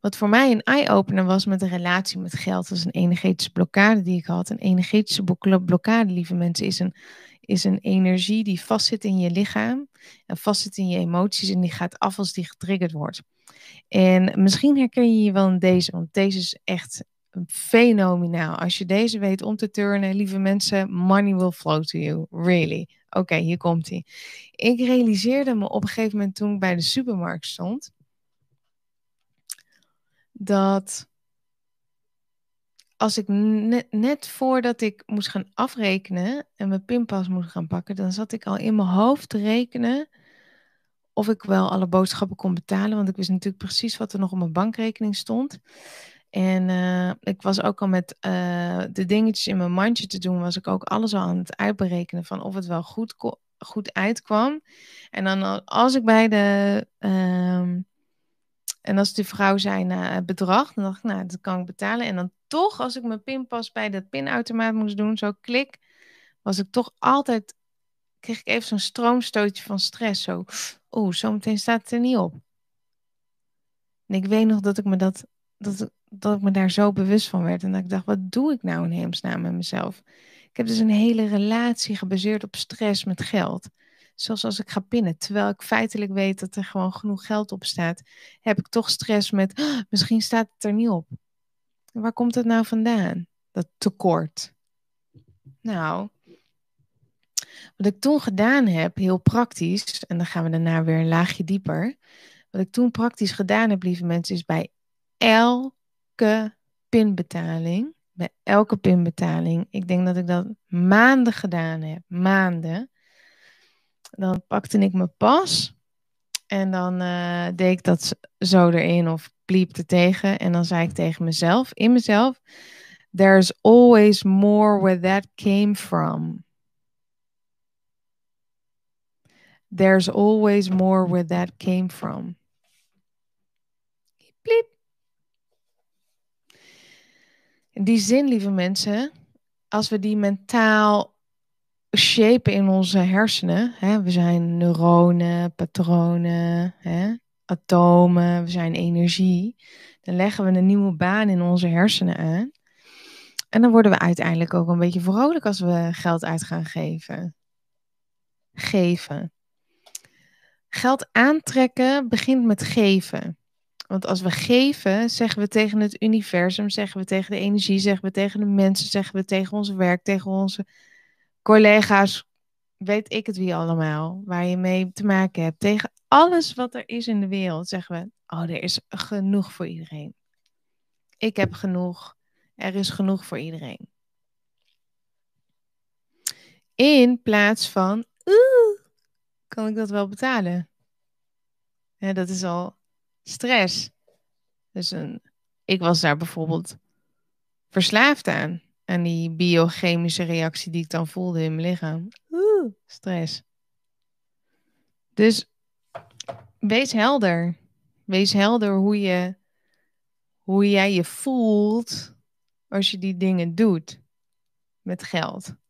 Wat voor mij een eye-opener was met de relatie met geld, was een energetische blokkade die ik had. Een energetische blokkade, lieve mensen, is een, is een energie die vastzit in je lichaam en vastzit in je emoties en die gaat af als die getriggerd wordt. En misschien herken je je wel in deze, want deze is echt fenomenaal. Als je deze weet om te turnen, lieve mensen, money will flow to you. Really. Oké, hier komt hij. Ik realiseerde me op een gegeven moment toen ik bij de supermarkt stond dat als ik net, net voordat ik moest gaan afrekenen en mijn pinpas moest gaan pakken, dan zat ik al in mijn hoofd te rekenen of ik wel alle boodschappen kon betalen. Want ik wist natuurlijk precies wat er nog op mijn bankrekening stond. En eh, ik was ook al met eh, de dingetjes in mijn mandje te doen, was ik ook alles al aan het uitberekenen van of het wel goed, goed uitkwam. En dan als ik bij de, ehm, en als die vrouw zei eh, bedrag, dan dacht ik, nou, dat kan ik betalen. En dan toch, als ik mijn pinpas bij dat pinautomaat moest doen, zo klik, was ik toch altijd, kreeg ik even zo'n stroomstootje van stress. Zo, oeh, zometeen staat het er niet op. En ik weet nog dat ik me dat, dat, dat ik me daar zo bewust van werd. En dat ik dacht, wat doe ik nou in hemelsnaam met mezelf? Ik heb dus een hele relatie gebaseerd op stress met geld. Zoals als ik ga pinnen, terwijl ik feitelijk weet dat er gewoon genoeg geld op staat, heb ik toch stress met oh, misschien staat het er niet op. Waar komt dat nou vandaan? Dat tekort. Nou, wat ik toen gedaan heb, heel praktisch, en dan gaan we daarna weer een laagje dieper. Wat ik toen praktisch gedaan heb, lieve mensen, is bij elke pinbetaling, bij elke pinbetaling, ik denk dat ik dat maanden gedaan heb, maanden, dan pakte ik mijn pas en dan eh, deed ik dat zo erin of pliepte tegen. En dan zei ik tegen mezelf, in mezelf, there's always more where that came from. There's always more where that came from. Pliep. Die zin, lieve mensen, als we die mentaal shapen in onze hersenen. Hè? We zijn neuronen, patronen, hè? atomen, we zijn energie. Dan leggen we een nieuwe baan in onze hersenen aan. En dan worden we uiteindelijk ook een beetje vrolijk als we geld uit gaan geven. Geven. Geld aantrekken begint met geven. Want als we geven, zeggen we tegen het universum, zeggen we tegen de energie, zeggen we tegen de mensen, zeggen we tegen ons werk, tegen onze collega's, weet ik het wie allemaal, waar je mee te maken hebt. Tegen alles wat er is in de wereld zeggen we, oh, er is genoeg voor iedereen. Ik heb genoeg, er is genoeg voor iedereen. In plaats van, oeh, kan ik dat wel betalen? dat is al stress. Dus een, ik was daar bijvoorbeeld verslaafd aan en die biochemische reactie die ik dan voelde in mijn lichaam. Oeh, stress. Dus wees helder. Wees helder hoe, je, hoe jij je voelt als je die dingen doet met geld.